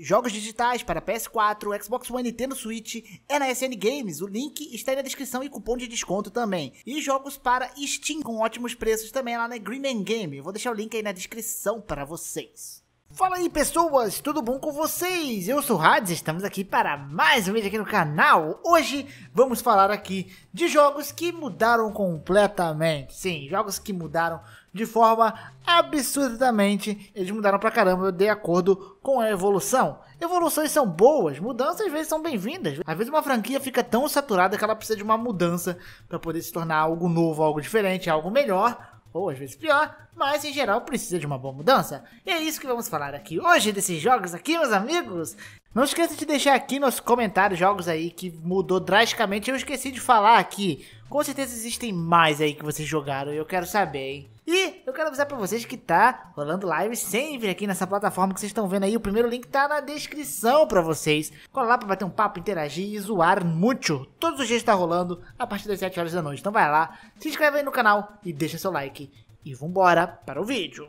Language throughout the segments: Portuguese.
Jogos digitais para PS4, Xbox One, Nintendo Switch é na SN Games. O link está aí na descrição e cupom de desconto também. E jogos para Steam com ótimos preços também lá na Green Game. Eu vou deixar o link aí na descrição para vocês. Fala aí pessoas, tudo bom com vocês? Eu sou o Hades, estamos aqui para mais um vídeo aqui no canal. Hoje vamos falar aqui de jogos que mudaram completamente. Sim, jogos que mudaram de forma absurdamente. Eles mudaram pra caramba de acordo com a evolução. Evoluções são boas, mudanças às vezes são bem-vindas. Às vezes uma franquia fica tão saturada que ela precisa de uma mudança para poder se tornar algo novo, algo diferente, algo melhor ou às vezes pior, mas em geral precisa de uma boa mudança. E é isso que vamos falar aqui hoje desses jogos aqui, meus amigos. Não esqueça de deixar aqui nos comentários jogos aí que mudou drasticamente. Eu esqueci de falar aqui com certeza existem mais aí que vocês jogaram e eu quero saber, hein? E eu quero avisar pra vocês que tá rolando live sempre aqui nessa plataforma que vocês estão vendo aí. O primeiro link tá na descrição pra vocês. Cola lá pra bater um papo, interagir e zoar muito. Todos os dias tá rolando a partir das 7 horas da noite. Então vai lá, se inscreve aí no canal e deixa seu like. E vambora para o vídeo.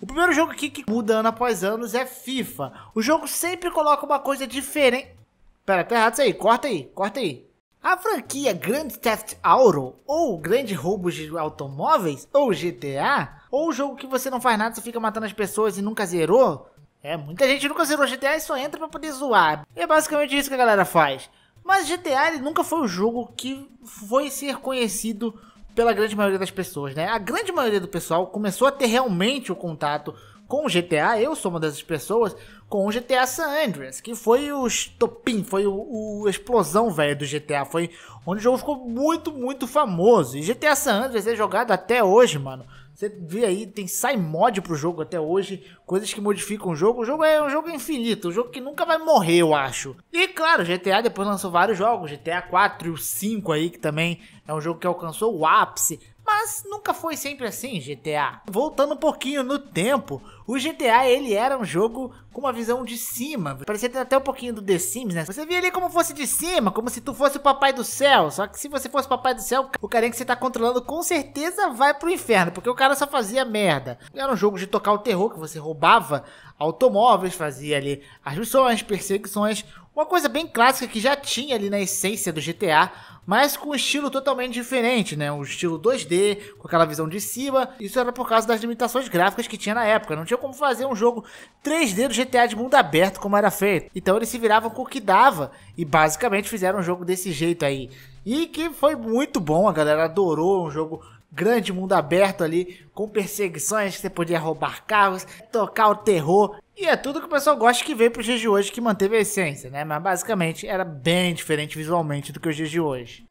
O primeiro jogo aqui que muda ano após anos é FIFA. O jogo sempre coloca uma coisa diferente. Pera, tá errado isso aí. Corta aí, corta aí. A franquia Grand Theft Auto, ou Grande Roubo de Automóveis, ou GTA, ou o jogo que você não faz nada, só fica matando as pessoas e nunca zerou. É, muita gente nunca zerou GTA e só entra pra poder zoar. É basicamente isso que a galera faz. Mas GTA ele nunca foi o jogo que foi ser conhecido pela grande maioria das pessoas, né? A grande maioria do pessoal começou a ter realmente o contato com o GTA, eu sou uma dessas pessoas, com o GTA San Andreas, que foi o estopim, foi o, o explosão, velho, do GTA. Foi onde o jogo ficou muito, muito famoso. E GTA San Andreas é jogado até hoje, mano. Você vê aí, tem sai mod pro jogo até hoje, coisas que modificam o jogo. O jogo é um jogo infinito, um jogo que nunca vai morrer, eu acho. E claro, GTA depois lançou vários jogos, GTA 4 e o 5 aí, que também é um jogo que alcançou o ápice. Mas nunca foi sempre assim GTA. Voltando um pouquinho no tempo, o GTA ele era um jogo com uma visão de cima. Parecia até um pouquinho do The Sims, né? Você via ali como fosse de cima, como se tu fosse o papai do céu. Só que se você fosse o papai do céu, o carinha que você tá controlando com certeza vai pro inferno, porque o cara só fazia merda. Era um jogo de tocar o terror, que você roubava automóveis, fazia ali as missões, perseguições. Uma coisa bem clássica que já tinha ali na essência do GTA, mas com um estilo totalmente diferente, né? Um estilo 2D, com aquela visão de cima. Isso era por causa das limitações gráficas que tinha na época. Não tinha como fazer um jogo 3D do GTA de mundo aberto como era feito. Então eles se viravam com o que dava e basicamente fizeram um jogo desse jeito aí. E que foi muito bom, a galera adorou um jogo grande mundo aberto ali, com perseguições, que você podia roubar carros, tocar o terror. E é tudo que o pessoal gosta que veio pro dias de hoje, que manteve a essência, né? Mas basicamente era bem diferente visualmente do que os dias de hoje.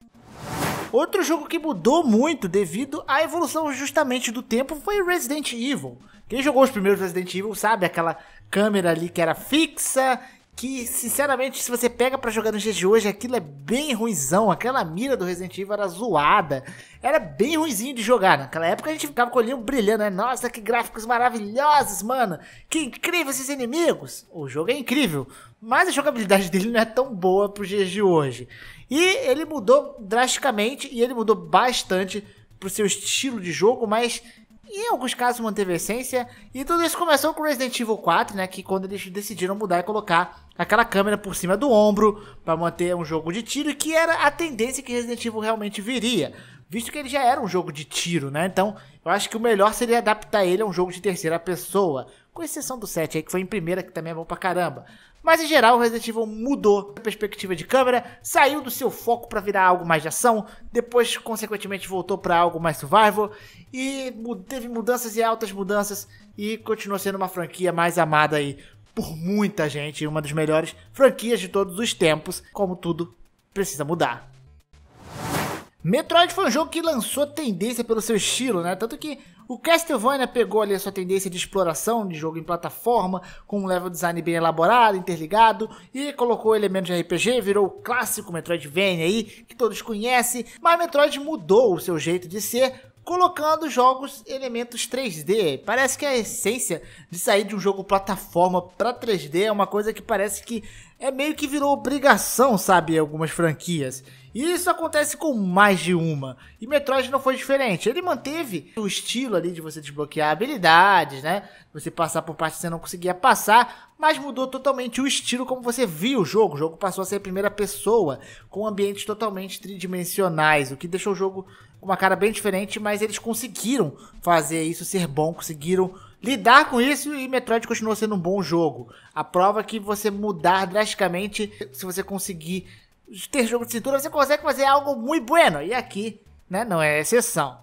Outro jogo que mudou muito devido à evolução justamente do tempo foi Resident Evil. Quem jogou os primeiros Resident Evil sabe aquela câmera ali que era fixa que, sinceramente, se você pega para jogar nos dias de hoje, aquilo é bem ruizão. Aquela mira do Resident Evil era zoada. Era bem ruizinho de jogar. Naquela época a gente ficava com o olhinho brilhando, né? Nossa, que gráficos maravilhosos, mano. Que incrível esses inimigos. O jogo é incrível. Mas a jogabilidade dele não é tão boa pro dias de hoje. E ele mudou drasticamente e ele mudou bastante pro seu estilo de jogo, mas em alguns casos manteve a essência. E tudo isso começou com Resident Evil 4, né? Que quando eles decidiram mudar e colocar aquela câmera por cima do ombro para manter um jogo de tiro, que era a tendência que Resident Evil realmente viria, visto que ele já era um jogo de tiro, né? Então, eu acho que o melhor seria adaptar ele a um jogo de terceira pessoa, com exceção do 7 aí que foi em primeira que também é bom pra caramba. Mas em geral, o Resident Evil mudou a perspectiva de câmera, saiu do seu foco para virar algo mais de ação, depois, consequentemente, voltou para algo mais survival e teve mudanças e altas mudanças e continuou sendo uma franquia mais amada aí por muita gente, uma das melhores franquias de todos os tempos, como tudo precisa mudar. Metroid foi um jogo que lançou tendência pelo seu estilo, né? Tanto que o Castlevania pegou ali a sua tendência de exploração de jogo em plataforma, com um level design bem elaborado, interligado, e colocou elementos de RPG, virou o clássico Metroidvania aí, que todos conhecem, mas Metroid mudou o seu jeito de ser, colocando jogos elementos 3D. Parece que a essência de sair de um jogo plataforma para 3D é uma coisa que parece que é meio que virou obrigação, sabe, algumas franquias. E isso acontece com mais de uma. E Metroid não foi diferente. Ele manteve o estilo ali de você desbloquear habilidades, né? Você passar por partes que você não conseguia passar, mas mudou totalmente o estilo como você via o jogo. O jogo passou a ser a primeira pessoa, com ambientes totalmente tridimensionais, o que deixou o jogo com uma cara bem diferente, mas eles conseguiram fazer isso ser bom, conseguiram lidar com isso e Metroid continua sendo um bom jogo. A prova é que você mudar drasticamente, se você conseguir ter jogo de cintura, você consegue fazer algo muito bueno. E aqui, né, não é exceção.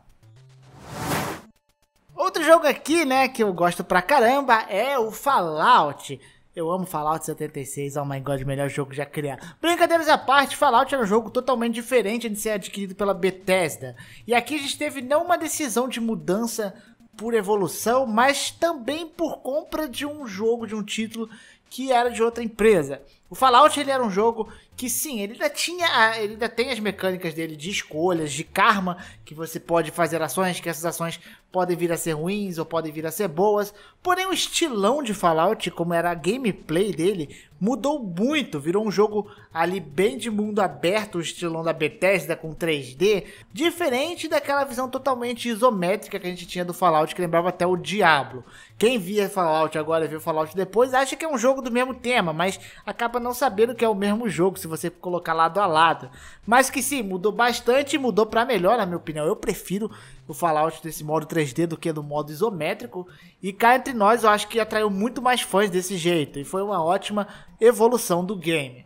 Outro jogo aqui, né, que eu gosto pra caramba é o Fallout. Eu amo Fallout 76, oh my god, melhor jogo já criado. Brincadeiras à parte, Fallout era é um jogo totalmente diferente de ser adquirido pela Bethesda. E aqui a gente teve não uma decisão de mudança por evolução, mas também por compra de um jogo, de um título que era de outra empresa. O Fallout ele era um jogo que sim, ele ainda tinha, ele ainda tem as mecânicas dele de escolhas, de karma, que você pode fazer ações, que essas ações podem vir a ser ruins ou podem vir a ser boas. Porém, o estilão de Fallout, como era a gameplay dele, mudou muito, virou um jogo ali bem de mundo aberto, o estilão da Bethesda com 3D, diferente daquela visão totalmente isométrica que a gente tinha do Fallout, que lembrava até o Diablo. Quem via Fallout agora, viu Fallout depois, acha que é um jogo do mesmo tema, mas acaba não sabendo que é o mesmo jogo, se você colocar lado a lado. Mas que sim, mudou bastante e mudou para melhor, na minha opinião. Eu prefiro o Fallout desse modo 3D do que do modo isométrico. E cá entre nós, eu acho que atraiu muito mais fãs desse jeito. E foi uma ótima evolução do game.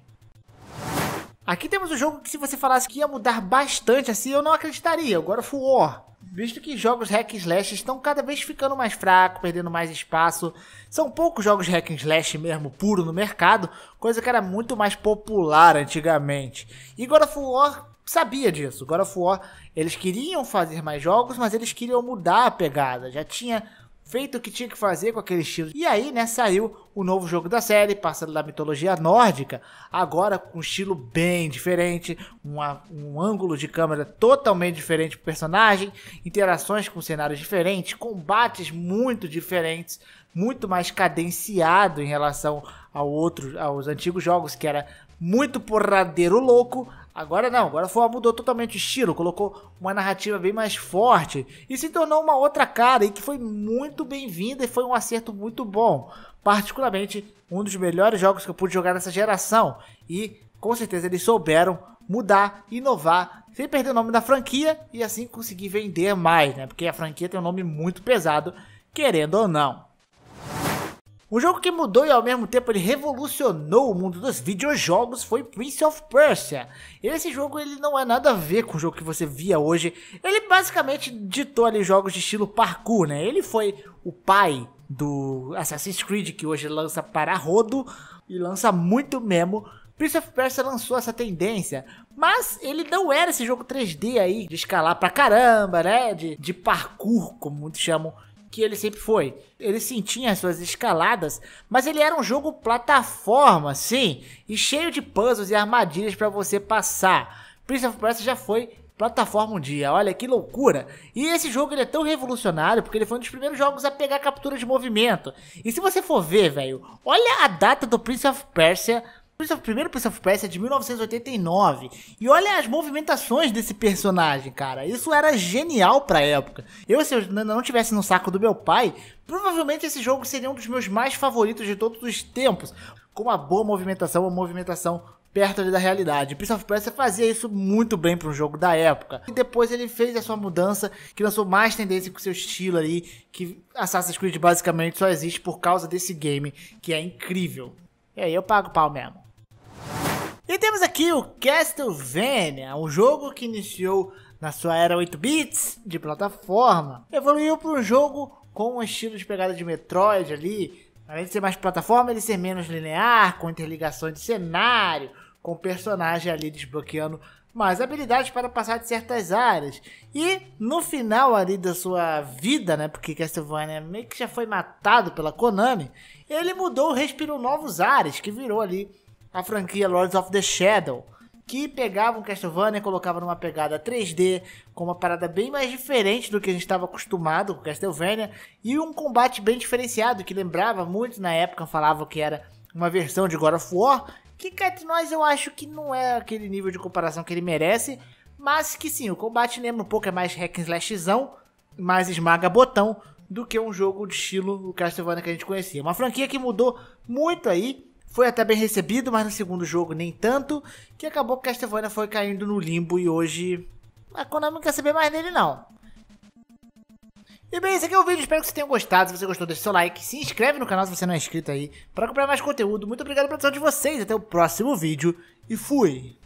Aqui temos um jogo que se você falasse que ia mudar bastante assim, eu não acreditaria. Agora foi War. Visto que jogos hack and slash estão cada vez ficando mais fracos, perdendo mais espaço. São poucos jogos hack and slash mesmo puro no mercado, coisa que era muito mais popular antigamente. E God of War sabia disso. God of War, eles queriam fazer mais jogos, mas eles queriam mudar a pegada. Já tinha feito o que tinha que fazer com aquele estilo. E aí, né, saiu o novo jogo da série, passando da mitologia nórdica, agora com um estilo bem diferente, uma, um ângulo de câmera totalmente diferente pro personagem, interações com cenários diferentes, combates muito diferentes, muito mais cadenciado em relação ao outro, aos antigos jogos, que era muito porradeiro louco, Agora não, agora foi, mudou totalmente o estilo, colocou uma narrativa bem mais forte e se tornou uma outra cara e que foi muito bem-vinda e foi um acerto muito bom. Particularmente um dos melhores jogos que eu pude jogar nessa geração e com certeza eles souberam mudar, inovar, sem perder o nome da franquia e assim conseguir vender mais, né? Porque a franquia tem um nome muito pesado, querendo ou não. Um jogo que mudou e ao mesmo tempo ele revolucionou o mundo dos videojogos foi Prince of Persia. Esse jogo ele não é nada a ver com o jogo que você via hoje. Ele basicamente ditou ali jogos de estilo parkour, né? Ele foi o pai do Assassin's Creed que hoje lança para rodo e lança muito mesmo. Prince of Persia lançou essa tendência, mas ele não era esse jogo 3D aí de escalar pra caramba, né? De, de parkour, como muitos chamam que ele sempre foi. Ele sim tinha as suas escaladas, mas ele era um jogo plataforma, sim, e cheio de puzzles e armadilhas para você passar. Prince of Persia já foi plataforma um dia, olha que loucura. E esse jogo ele é tão revolucionário porque ele foi um dos primeiros jogos a pegar captura de movimento. E se você for ver, velho, olha a data do Prince of Persia o primeiro Prince of Persia é de 1989. E olha as movimentações desse personagem, cara. Isso era genial pra época. Eu, se eu não tivesse no saco do meu pai, provavelmente esse jogo seria um dos meus mais favoritos de todos os tempos. Com uma boa movimentação, uma movimentação perto da realidade. Prince of Persia fazia isso muito bem para um jogo da época. E depois ele fez a sua mudança, que lançou mais tendência com seu estilo ali, que Assassin's Creed basicamente só existe por causa desse game, que é incrível. E aí eu pago pau mesmo. E temos aqui o Castlevania, um jogo que iniciou na sua era 8-bits de plataforma, evoluiu para um jogo com um estilo de pegada de Metroid ali, além de ser mais plataforma, ele ser menos linear, com interligação de cenário, com o personagem ali desbloqueando mais habilidades para passar de certas áreas. E no final ali da sua vida, né, porque Castlevania meio que já foi matado pela Konami, ele mudou, respirou novos ares, que virou ali a franquia Lords of the Shadow, que pegava um Castlevania e colocava numa pegada 3D, com uma parada bem mais diferente do que a gente estava acostumado com Castlevania, e um combate bem diferenciado, que lembrava muito na época, falava que era uma versão de God of War, que Cat Noise eu acho que não é aquele nível de comparação que ele merece, mas que sim, o combate lembra um pouco, é mais hack and slashzão, mais esmaga botão, do que um jogo de estilo Castlevania que a gente conhecia. Uma franquia que mudou muito aí, foi até bem recebido, mas no segundo jogo nem tanto, que acabou que Castlevania foi caindo no limbo e hoje a Konami não quer saber mais dele não. E bem, esse aqui é o vídeo, espero que vocês tenham gostado, se você gostou deixe seu like, se inscreve no canal se você não é inscrito aí, para acompanhar mais conteúdo, muito obrigado pela atenção de vocês, até o próximo vídeo e fui!